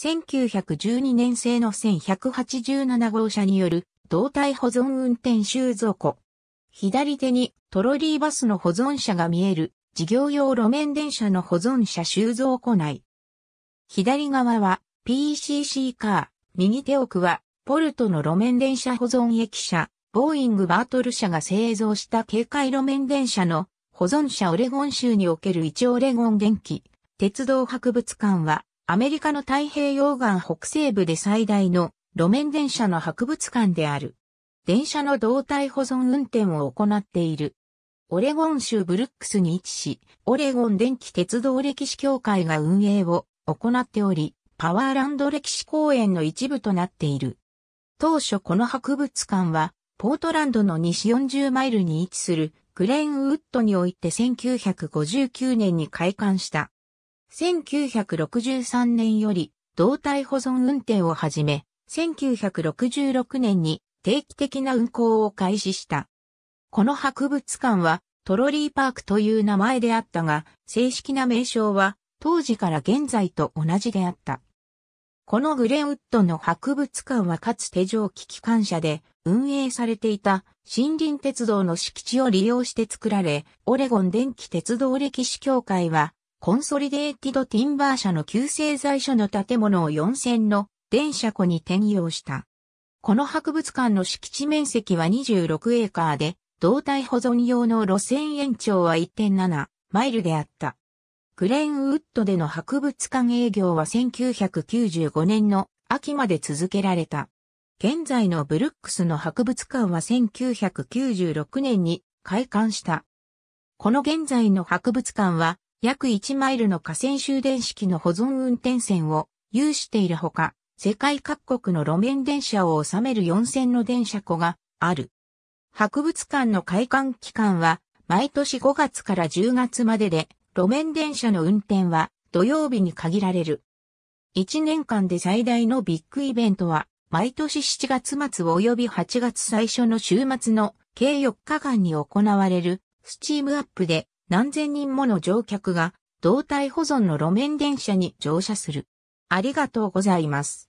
1912年製の1187号車による胴体保存運転収蔵庫。左手にトロリーバスの保存車が見える事業用路面電車の保存車収蔵庫内。左側は PCC カー、右手奥はポルトの路面電車保存駅車、ボーイングバートル社が製造した警戒路面電車の保存車オレゴン州における一オレゴン電気、鉄道博物館はアメリカの太平洋岸北西部で最大の路面電車の博物館である。電車の胴体保存運転を行っている。オレゴン州ブルックスに位置し、オレゴン電気鉄道歴史協会が運営を行っており、パワーランド歴史公園の一部となっている。当初この博物館は、ポートランドの西40マイルに位置するクレーンウッドにおいて1959年に開館した。1963年より動体保存運転をはじめ、1966年に定期的な運行を開始した。この博物館はトロリーパークという名前であったが、正式な名称は当時から現在と同じであった。このグレンウッドの博物館はかつて蒸気機関車で運営されていた森林鉄道の敷地を利用して作られ、オレゴン電気鉄道歴史協会はコンソリデーティド・ティンバー社の旧製材所の建物を4線の電車庫に転用した。この博物館の敷地面積は26エーカーで、胴体保存用の路線延長は1.7マイルであった。グレーンウッドでの博物館営業は1995年の秋まで続けられた。現在のブルックスの博物館は1996年に開館した。この現在の博物館は約1マイルの河川終電式の保存運転線を有しているほか、世界各国の路面電車を収める4線の電車庫がある。博物館の開館期間は毎年5月から10月までで、路面電車の運転は土曜日に限られる。1年間で最大のビッグイベントは、毎年7月末及び8月最初の週末の計4日間に行われるスチームアップで何千人もの乗客が、胴体保存の路面電車に乗車する。ありがとうございます。